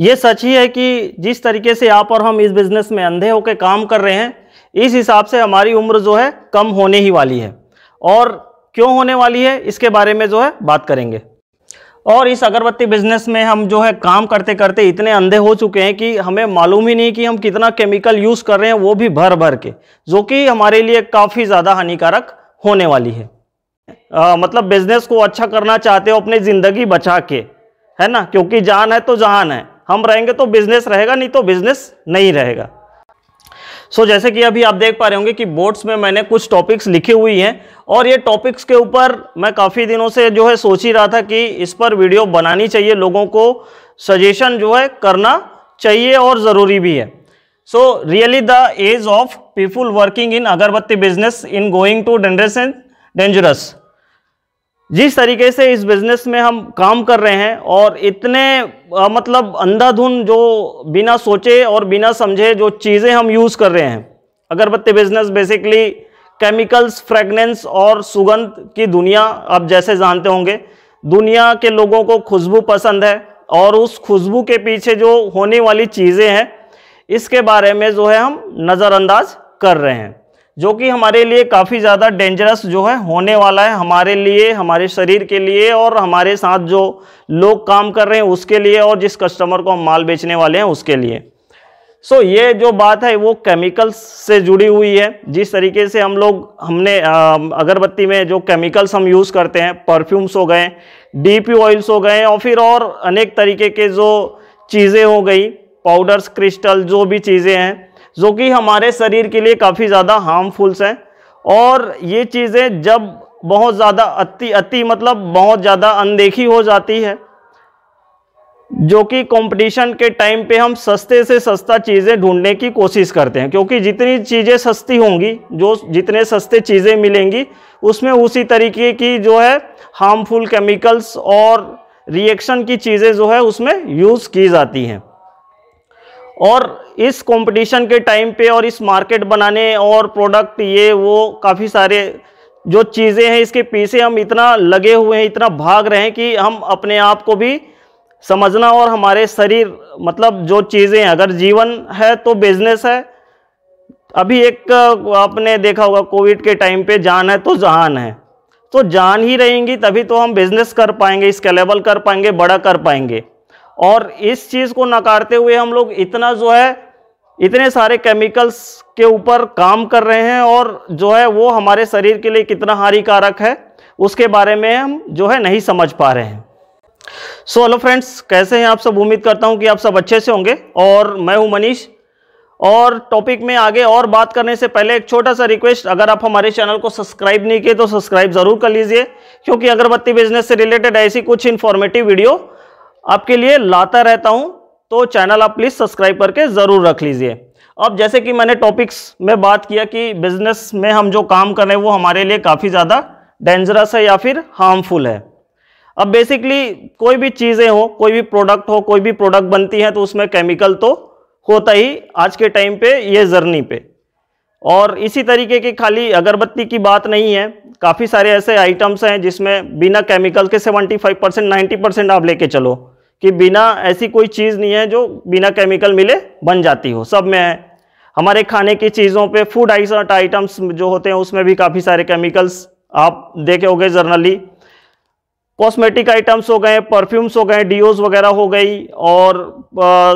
ये सच ही है कि जिस तरीके से आप और हम इस बिज़नेस में अंधे होकर काम कर रहे हैं इस हिसाब से हमारी उम्र जो है कम होने ही वाली है और क्यों होने वाली है इसके बारे में जो है बात करेंगे और इस अगरबत्ती बिजनेस में हम जो है काम करते करते इतने अंधे हो चुके हैं कि हमें मालूम ही नहीं कि हम कितना केमिकल यूज़ कर रहे हैं वो भी भर भर के जो कि हमारे लिए काफ़ी ज़्यादा हानिकारक होने वाली है आ, मतलब बिजनेस को अच्छा करना चाहते हो अपनी ज़िंदगी बचा के है ना क्योंकि जान है तो जहान है हम रहेंगे तो बिजनेस रहेगा नहीं तो बिजनेस नहीं रहेगा सो so, जैसे कि अभी आप देख पा रहे होंगे कि बोर्ड्स में मैंने कुछ टॉपिक्स लिखी हुई हैं और ये टॉपिक्स के ऊपर मैं काफ़ी दिनों से जो है सोच ही रहा था कि इस पर वीडियो बनानी चाहिए लोगों को सजेशन जो है करना चाहिए और ज़रूरी भी है so really the age of people working in agarbatti business in going to dangerous dangerous जिस तरीके से इस बिज़नेस में हम काम कर रहे हैं और इतने आ, मतलब अंधाधुन जो बिना सोचे और बिना समझे जो चीज़ें हम यूज़ कर रहे हैं अगरबत्ती बिज़नेस बेसिकली केमिकल्स फ्रेगनेंस और सुगंध की दुनिया आप जैसे जानते होंगे दुनिया के लोगों को खुशबू पसंद है और उस खुशबू के पीछे जो होने वाली चीज़ें हैं इसके बारे में जो है हम नज़रअंदाज कर रहे हैं जो कि हमारे लिए काफ़ी ज़्यादा डेंजरस जो है होने वाला है हमारे लिए हमारे शरीर के लिए और हमारे साथ जो लोग काम कर रहे हैं उसके लिए और जिस कस्टमर को हम माल बेचने वाले हैं उसके लिए सो so, ये जो बात है वो केमिकल्स से जुड़ी हुई है जिस तरीके से हम लोग हमने अगरबत्ती में जो केमिकल्स हम यूज़ करते हैं परफ्यूम्स हो गए पी ऑयल्स हो गए और फिर और अनेक तरीके के जो चीज़ें हो गई पाउडर्स क्रिस्टल जो भी चीज़ें हैं जो कि हमारे शरीर के लिए काफ़ी ज़्यादा हार्मफुल्स हैं और ये चीज़ें जब बहुत ज़्यादा अति अति मतलब बहुत ज़्यादा अनदेखी हो जाती है जो कि कंपटीशन के टाइम पे हम सस्ते से सस्ता चीज़ें ढूंढने की कोशिश करते हैं क्योंकि जितनी चीज़ें सस्ती होंगी जो जितने सस्ते चीज़ें मिलेंगी उसमें उसी तरीके की जो है हार्मफुल केमिकल्स और रिएक्शन की चीज़ें जो है उसमें यूज़ की जाती हैं और इस कंपटीशन के टाइम पे और इस मार्केट बनाने और प्रोडक्ट ये वो काफ़ी सारे जो चीज़ें हैं इसके पीछे हम इतना लगे हुए हैं इतना भाग रहे हैं कि हम अपने आप को भी समझना और हमारे शरीर मतलब जो चीज़ें अगर जीवन है तो बिजनेस है अभी एक आपने देखा होगा कोविड के टाइम पे जान है तो जहान है तो जान ही रहेंगी तभी तो हम बिजनेस कर पाएंगे स्केलेबल कर पाएंगे बड़ा कर पाएंगे और इस चीज़ को नकारते हुए हम लोग इतना जो है इतने सारे केमिकल्स के ऊपर काम कर रहे हैं और जो है वो हमारे शरीर के लिए कितना हानिकारक है उसके बारे में हम जो है नहीं समझ पा रहे हैं सो हेलो फ्रेंड्स कैसे हैं आप सब उम्मीद करता हूं कि आप सब अच्छे से होंगे और मैं हूं मनीष और टॉपिक में आगे और बात करने से पहले एक छोटा सा रिक्वेस्ट अगर आप हमारे चैनल को सब्सक्राइब नहीं किए तो सब्सक्राइब ज़रूर कर लीजिए क्योंकि अगरबत्ती बिजनेस से रिलेटेड ऐसी कुछ इन्फॉर्मेटिव वीडियो आपके लिए लाता रहता हूं तो चैनल आप प्लीज सब्सक्राइब करके जरूर रख लीजिए अब जैसे कि मैंने टॉपिक्स में बात किया कि बिजनेस में हम जो काम कर रहे हैं वो हमारे लिए काफ़ी ज़्यादा डेंजरस है या फिर हार्मफुल है अब बेसिकली कोई भी चीज़ें हो कोई भी प्रोडक्ट हो कोई भी प्रोडक्ट बनती है तो उसमें केमिकल तो होता ही आज के टाइम पे ये जर्नी पे और इसी तरीके की खाली अगरबत्ती की बात नहीं है काफ़ी सारे ऐसे आइटम्स हैं जिसमें बिना केमिकल के 75 परसेंट नाइन्टी परसेंट आप लेके चलो कि बिना ऐसी कोई चीज़ नहीं है जो बिना केमिकल मिले बन जाती हो सब में है हमारे खाने की चीज़ों पे फूड आइटम्स जो होते हैं उसमें भी काफ़ी सारे केमिकल्स आप देखे हो गए जर्नली कॉस्मेटिक आइटम्स हो गए परफ्यूम्स हो गए डीओज वगैरह हो गई और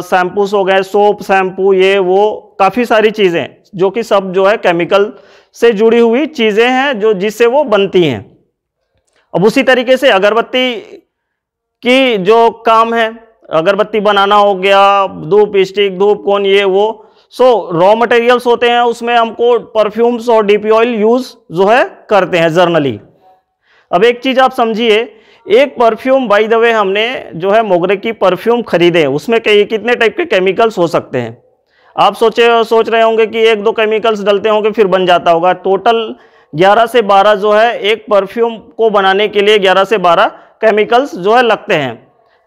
शैम्पूस हो गए सोप शैम्पू ये वो काफ़ी सारी चीज़ें जो कि सब जो है केमिकल से जुड़ी हुई चीज़ें हैं जो जिससे वो बनती हैं अब उसी तरीके से अगरबत्ती कि जो काम है अगरबत्ती बनाना हो गया धूप स्टिक धूप कौन ये वो सो रॉ मटेरियल्स होते हैं उसमें हमको परफ्यूम्स और डीपी ऑयल यूज जो है करते हैं जर्नली अब एक चीज आप समझिए एक परफ्यूम बाय द वे हमने जो है मोगरे की परफ्यूम खरीदे उसमें कई कितने टाइप के केमिकल्स हो सकते हैं आप सोचे सोच रहे होंगे कि एक दो केमिकल्स डलते होंगे फिर बन जाता होगा टोटल 11 से 12 जो है एक परफ्यूम को बनाने के लिए 11 से केमिकल्स जो है लगते हैं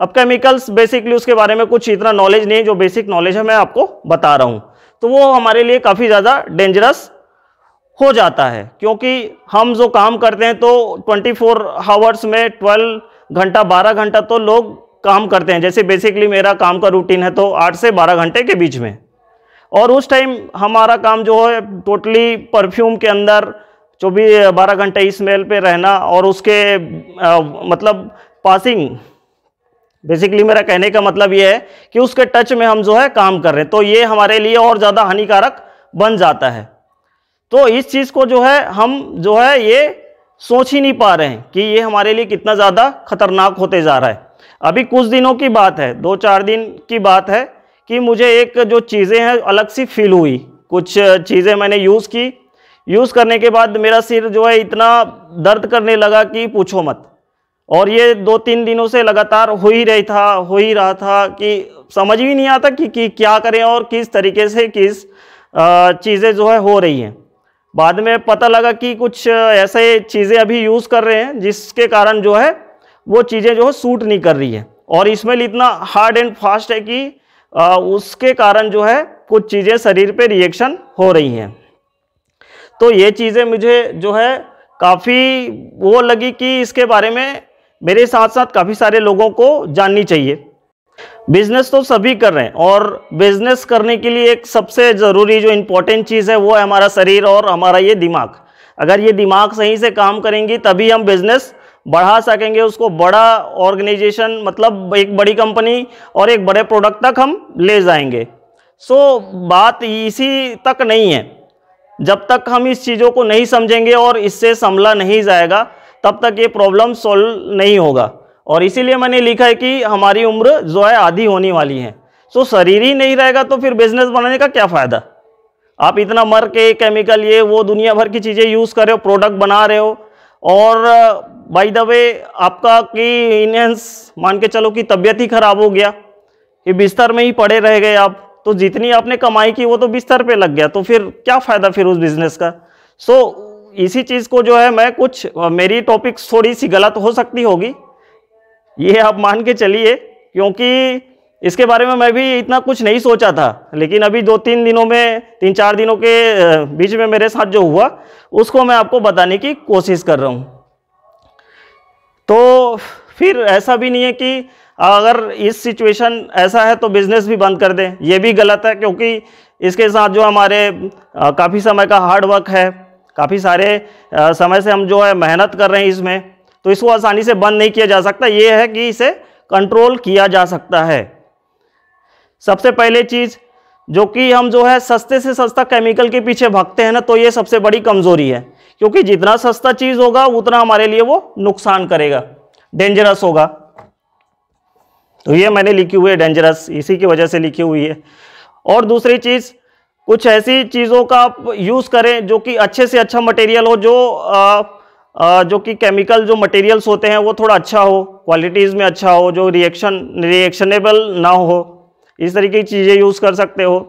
अब केमिकल्स बेसिकली उसके बारे में कुछ इतना नॉलेज नहीं है जो बेसिक नॉलेज है मैं आपको बता रहा हूँ तो वो हमारे लिए काफ़ी ज़्यादा डेंजरस हो जाता है क्योंकि हम जो काम करते हैं तो 24 फोर हावर्स में 12 घंटा 12 घंटा तो लोग काम करते हैं जैसे बेसिकली मेरा काम का रूटीन है तो 8 से 12 घंटे के बीच में और उस टाइम हमारा काम जो है टोटली परफ्यूम के अंदर चौबीस बारह घंटे इस मेल पे रहना और उसके आ, मतलब पासिंग बेसिकली मेरा कहने का मतलब ये है कि उसके टच में हम जो है काम कर रहे हैं तो ये हमारे लिए और ज़्यादा हानिकारक बन जाता है तो इस चीज़ को जो है हम जो है ये सोच ही नहीं पा रहे हैं कि ये हमारे लिए कितना ज़्यादा खतरनाक होते जा रहा है अभी कुछ दिनों की बात है दो चार दिन की बात है कि मुझे एक जो चीज़ें हैं अलग सी फील हुई कुछ चीज़ें मैंने यूज़ की यूज करने के बाद मेरा सिर जो है इतना दर्द करने लगा कि पूछो मत और ये दो तीन दिनों से लगातार हो ही रही था हो ही रहा था कि समझ ही नहीं आता कि, कि क्या करें और किस तरीके से किस चीज़ें जो है हो रही हैं बाद में पता लगा कि कुछ ऐसे चीज़ें अभी यूज़ कर रहे हैं जिसके कारण जो है वो चीज़ें जो है सूट नहीं कर रही है और इसमें इतना हार्ड एंड फास्ट है कि आ, उसके कारण जो है कुछ चीज़ें शरीर पे रिएक्शन हो रही हैं तो ये चीज़ें मुझे जो है काफ़ी वो लगी कि इसके बारे में मेरे साथ साथ काफ़ी सारे लोगों को जाननी चाहिए बिजनेस तो सभी कर रहे हैं और बिजनेस करने के लिए एक सबसे ज़रूरी जो इम्पोर्टेंट चीज़ है वो है हमारा शरीर और हमारा ये दिमाग अगर ये दिमाग सही से काम करेंगी तभी हम बिजनेस बढ़ा सकेंगे उसको बड़ा ऑर्गेनाइजेशन मतलब एक बड़ी कंपनी और एक बड़े प्रोडक्ट तक हम ले जाएंगे सो बात इसी तक नहीं है जब तक हम इस चीज़ों को नहीं समझेंगे और इससे संभला नहीं जाएगा तब तक ये प्रॉब्लम सॉल्व नहीं होगा और इसीलिए मैंने लिखा है कि हमारी उम्र जो है आधी होने वाली है सो तो शरीर ही नहीं रहेगा तो फिर बिजनेस बनाने का क्या फ़ायदा आप इतना मर के केमिकल ये वो दुनिया भर की चीज़ें यूज़ कर रहे हो प्रोडक्ट बना रहे हो और बाय द वे आपका कि इनहेंस मान के चलो कि तबीयत ही खराब हो गया कि बिस्तर में ही पड़े रह गए आप तो जितनी आपने कमाई की वो तो बिस्तर पे लग गया तो फिर क्या फ़ायदा फिर उस बिज़नेस का सो so, इसी चीज़ को जो है मैं कुछ मेरी टॉपिक थोड़ी सी गलत हो सकती होगी ये आप मान के चलिए क्योंकि इसके बारे में मैं भी इतना कुछ नहीं सोचा था लेकिन अभी दो तीन दिनों में तीन चार दिनों के बीच में मेरे साथ जो हुआ उसको मैं आपको बताने की कोशिश कर रहा हूँ तो फिर ऐसा भी नहीं है कि अगर इस सिचुएशन ऐसा है तो बिज़नेस भी बंद कर दें यह भी गलत है क्योंकि इसके साथ जो हमारे काफ़ी समय का हार्ड वर्क है काफ़ी सारे समय से हम जो है मेहनत कर रहे हैं इसमें तो इसको आसानी से बंद नहीं किया जा सकता ये है कि इसे कंट्रोल किया जा सकता है सबसे पहले चीज़ जो कि हम जो है सस्ते से सस्ता केमिकल के पीछे भागते हैं ना तो ये सबसे बड़ी कमज़ोरी है क्योंकि जितना सस्ता चीज़ होगा उतना हमारे लिए वो नुकसान करेगा डेंजरस होगा तो ये मैंने लिखी हुई है डेंजरस इसी की वजह से लिखी हुई है और दूसरी चीज़ कुछ ऐसी चीज़ों का आप यूज़ करें जो कि अच्छे से अच्छा मटेरियल हो जो आ, आ, जो कि केमिकल जो मटेरियल्स होते हैं वो थोड़ा अच्छा हो क्वालिटीज़ में अच्छा हो जो रिएक्शन रिएक्शनेबल ना हो इस तरीके की चीज़ें यूज़ कर सकते हो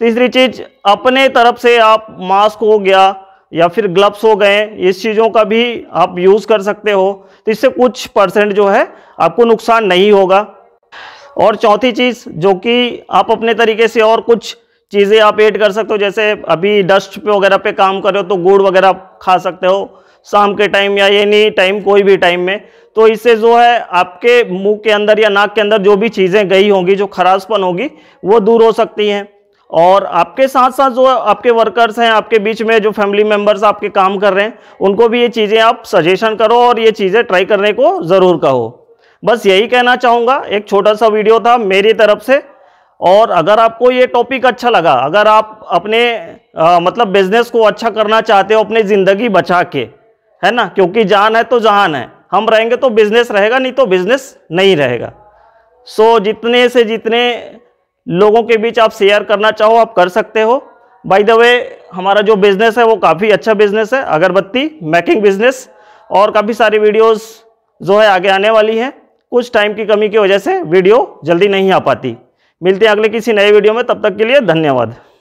तीसरी चीज़ अपने तरफ से आप मास्क हो गया या फिर ग्लव्स हो गए इस चीज़ों का भी आप यूज़ कर सकते हो तो इससे कुछ परसेंट जो है आपको नुकसान नहीं होगा और चौथी चीज़ जो कि आप अपने तरीके से और कुछ चीज़ें आप ऐड कर सकते हो जैसे अभी डस्ट पे वगैरह पे काम कर रहे हो तो गुड़ वगैरह खा सकते हो शाम के टाइम या एनी टाइम कोई भी टाइम में तो इससे जो है आपके मुंह के अंदर या नाक के अंदर जो भी चीज़ें गई होंगी जो खराशपन होगी वो दूर हो सकती हैं और आपके साथ साथ जो आपके वर्कर्स हैं आपके बीच में जो फैमिली मेम्बर्स आपके काम कर रहे हैं उनको भी ये चीज़ें आप सजेशन करो और ये चीज़ें ट्राई करने को ज़रूर कहो बस यही कहना चाहूँगा एक छोटा सा वीडियो था मेरी तरफ से और अगर आपको ये टॉपिक अच्छा लगा अगर आप अपने आ, मतलब बिजनेस को अच्छा करना चाहते हो अपनी ज़िंदगी बचा के है ना क्योंकि जान है तो जहान है हम रहेंगे तो बिज़नेस रहेगा नहीं तो बिज़नेस नहीं रहेगा सो जितने से जितने लोगों के बीच आप शेयर करना चाहो आप कर सकते हो बाय द वे हमारा जो बिज़नेस है वो काफ़ी अच्छा बिज़नेस है अगरबत्ती मेकिंग बिज़नेस और काफ़ी सारी वीडियोस जो है आगे आने वाली है कुछ टाइम की कमी की वजह से वीडियो जल्दी नहीं आ पाती मिलते हैं अगले किसी नए वीडियो में तब तक के लिए धन्यवाद